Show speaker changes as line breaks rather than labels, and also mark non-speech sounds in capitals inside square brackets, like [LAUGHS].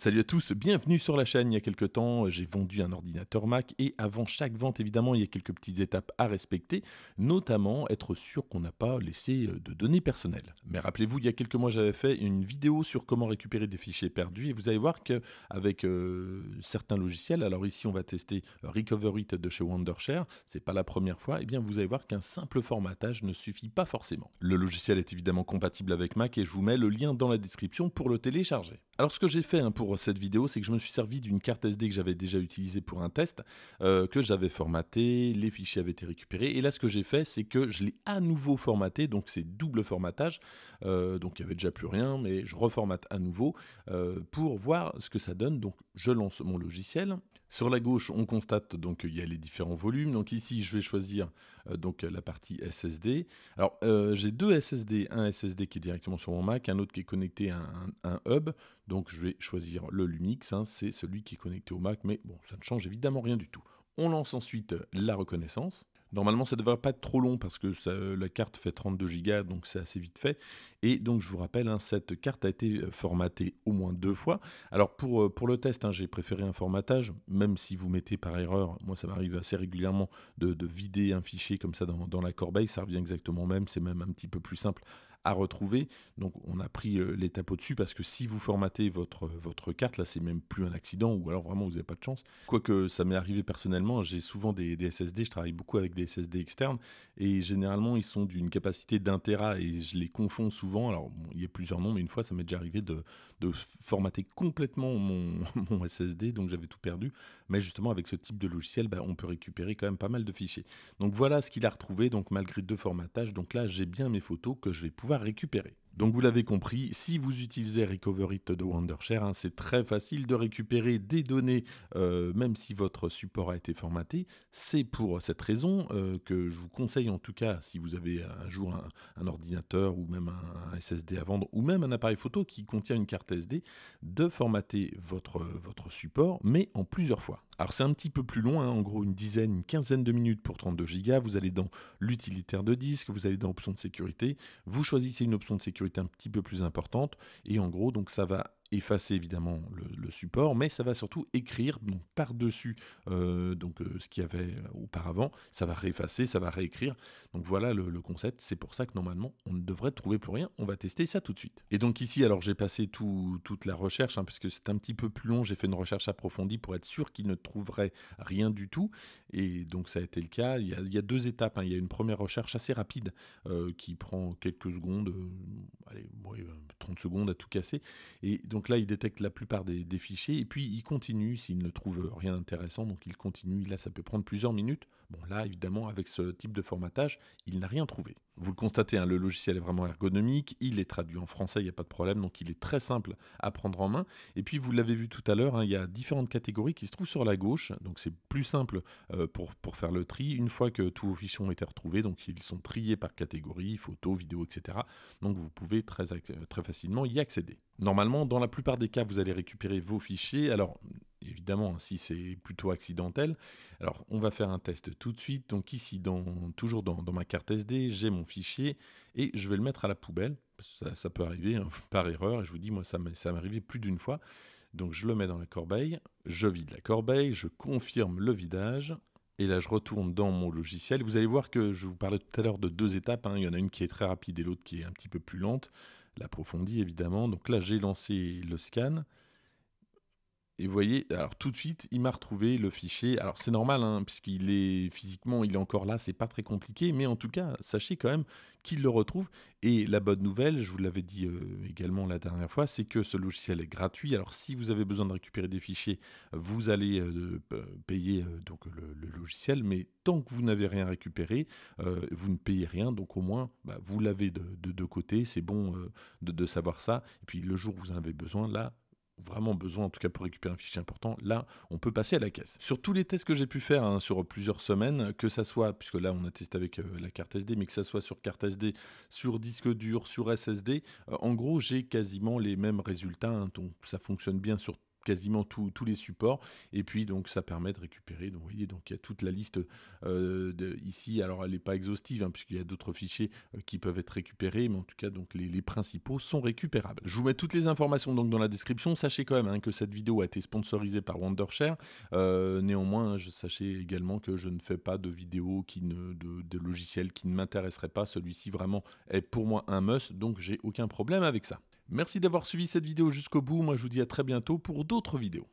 Salut à tous, bienvenue sur la chaîne. Il y a quelques temps, euh, j'ai vendu un ordinateur Mac et avant chaque vente, évidemment, il y a quelques petites étapes à respecter, notamment être sûr qu'on n'a pas laissé euh, de données personnelles. Mais rappelez-vous, il y a quelques mois, j'avais fait une vidéo sur comment récupérer des fichiers perdus et vous allez voir qu'avec avec euh, certains logiciels, alors ici on va tester Recovery de chez Wondershare, c'est pas la première fois, et eh bien vous allez voir qu'un simple formatage ne suffit pas forcément. Le logiciel est évidemment compatible avec Mac et je vous mets le lien dans la description pour le télécharger. Alors ce que j'ai fait hein, pour cette vidéo, c'est que je me suis servi d'une carte SD que j'avais déjà utilisée pour un test, euh, que j'avais formaté, les fichiers avaient été récupérés. Et là, ce que j'ai fait, c'est que je l'ai à nouveau formaté, donc c'est double formatage. Euh, donc il n'y avait déjà plus rien, mais je reformate à nouveau euh, pour voir ce que ça donne. Donc je lance mon logiciel, sur la gauche, on constate donc qu'il y a les différents volumes. Donc ici, je vais choisir euh, donc la partie SSD. Alors euh, j'ai deux SSD, un SSD qui est directement sur mon Mac, un autre qui est connecté à un, hub. Donc je vais choisir le Lumix, hein. c'est celui qui est connecté au Mac, mais bon, ça ne change évidemment rien du tout. On lance ensuite euh, la reconnaissance. Normalement, ça ne devrait pas être trop long parce que euh, la carte fait 32 Go, donc c'est assez vite fait. Et donc, je vous rappelle, hein, cette carte a été euh, formatée au moins deux fois. Alors, pour, euh, pour le test, hein, j'ai préféré un formatage, même si vous mettez par erreur, moi ça m'arrive assez régulièrement de, vider un fichier comme ça dans, dans la corbeille, ça revient exactement même, c'est même un petit peu plus simple à retrouver. Donc on a pris euh, l'étape au-dessus parce que si vous formatez votre, euh, votre carte, là c'est même plus un accident ou alors vraiment vous n'avez pas de chance. Quoique ça m'est arrivé personnellement, j'ai souvent des, SSD, je travaille beaucoup avec des SSD externes et généralement ils sont d'une capacité d'un Tera et je les confonds souvent. Alors il y a plusieurs noms, mais une fois ça m'est déjà arrivé de, de formater complètement mon, [LAUGHS] mon SSD, donc j'avais tout perdu. Mais justement avec ce type de logiciel, bah, on peut récupérer quand même pas mal de fichiers. Donc voilà ce qu'il a retrouvé, donc malgré deux formatages. Donc là j'ai bien mes photos que je vais pouvoir récupéré. Donc vous l'avez compris, si vous utilisez Recovery It de Wondershare, hein, c'est très facile de récupérer des données, euh, même si votre support a été formaté. C'est pour cette raison euh, que je vous conseille en tout cas, si vous avez un jour un, ordinateur ou même un, SSD à vendre, ou même un appareil photo qui contient une carte SD, de formater votre, votre support, mais en plusieurs fois. Alors c'est un petit peu plus long, hein, en gros une dizaine, une quinzaine de minutes pour 32 Go. Vous allez dans l'utilitaire de disque, vous allez dans l'option de sécurité, vous choisissez une option de sécurité est un petit peu plus importante. Et en gros, donc ça va effacer évidemment le, support, mais ça va surtout écrire donc par-dessus euh, donc euh, ce qu'il y avait euh, auparavant, ça va réeffacer, ça va réécrire. Donc voilà le, concept, c'est pour ça que normalement on ne devrait trouver plus rien. On va tester ça tout de suite. Et donc ici, alors j'ai passé tout, toute la recherche, parce hein, puisque c'est un petit peu plus long, j'ai fait une recherche approfondie pour être sûr qu'il ne trouverait rien du tout. Et donc ça a été le cas. Il y a, deux étapes. Hein. Il y a une première recherche assez rapide qui prend quelques secondes, allez, 30 secondes à tout casser. Et donc donc là, il détecte la plupart des, fichiers et puis il continue s'il ne trouve rien d'intéressant. Donc il continue. Là, ça peut prendre plusieurs minutes. Bon, là, évidemment, avec ce type de formatage, il n'a rien trouvé. Vous le constatez, hein, le logiciel est vraiment ergonomique. Il est traduit en français, il n'y a pas de problème. Donc il est très simple à prendre en main. Et puis, vous l'avez vu tout à l'heure, hein, il y a différentes catégories qui se trouvent sur la gauche. Donc c'est plus simple euh, pour, pour faire le tri. Une fois que tous vos fichiers ont été retrouvés, donc ils sont triés par catégorie, photos, vidéos, etc. Donc vous pouvez très, euh, très facilement y accéder. Normalement, dans la la plupart des cas, vous allez récupérer vos fichiers. Alors, évidemment, si c'est plutôt accidentel, alors on va faire un test tout de suite. Donc ici, dans, toujours dans, ma carte SD, j'ai mon fichier et je vais le mettre à la poubelle. Ça, peut arriver hein, [LAUGHS] par erreur. Et je vous dis, moi, ça m'est arrivé plus d'une fois. Donc je le mets dans la corbeille, je vide la corbeille, je confirme le vidage. Et là, je retourne dans mon logiciel. Vous allez voir que je vous parlais tout à l'heure de deux étapes. Hein. Il y en a une qui est très rapide et l'autre qui est un petit peu plus lente l'approfondit évidemment. Donc là, j'ai lancé le scan. Et vous voyez, alors tout de suite, il m'a retrouvé le fichier. Alors c'est normal, hein, puisqu'il est physiquement, il est encore là, c'est pas très compliqué, mais en tout cas, sachez quand même qu'il le retrouve. Et la bonne nouvelle, je vous l'avais dit euh, également la dernière fois, c'est que ce logiciel est gratuit. Alors si vous avez besoin de récupérer des fichiers, vous allez euh, payer euh, donc le, logiciel, mais tant que vous n'avez rien récupéré, vous ne payez rien, donc au moins bah, vous l'avez de, deux côtés. c'est bon de, de savoir ça. Et puis le jour où vous en avez besoin, là, vraiment besoin, en tout cas pour récupérer un fichier important, là, on peut passer à la caisse. Sur tous les tests que j'ai pu faire hein, sur plusieurs semaines, que ça soit, puisque là, on a testé avec euh, la carte SD, mais que ça soit sur carte SD, sur disque dur, sur SSD, euh, en gros, j'ai quasiment les mêmes résultats. Hein, donc, ça fonctionne bien sur quasiment tous les supports. Et puis donc ça permet de récupérer. Donc vous voyez, donc il y a toute la liste euh, ici. Alors elle n'est pas exhaustive hein, puisqu'il y a d'autres fichiers euh, qui peuvent être récupérés, mais en tout cas donc les, principaux sont récupérables. Je vous mets toutes les informations donc dans la description. Sachez quand même hein, que cette vidéo a été sponsorisée par Wondershare. Euh, néanmoins, je, sachez également que je ne fais pas de vidéos qui ne de, de logiciels qui ne m'intéresseraient pas. Celui-ci vraiment est pour moi un must, donc j'ai aucun problème avec ça. Merci d'avoir suivi cette vidéo jusqu'au bout. Moi, je vous dis à très bientôt pour d'autres vidéos.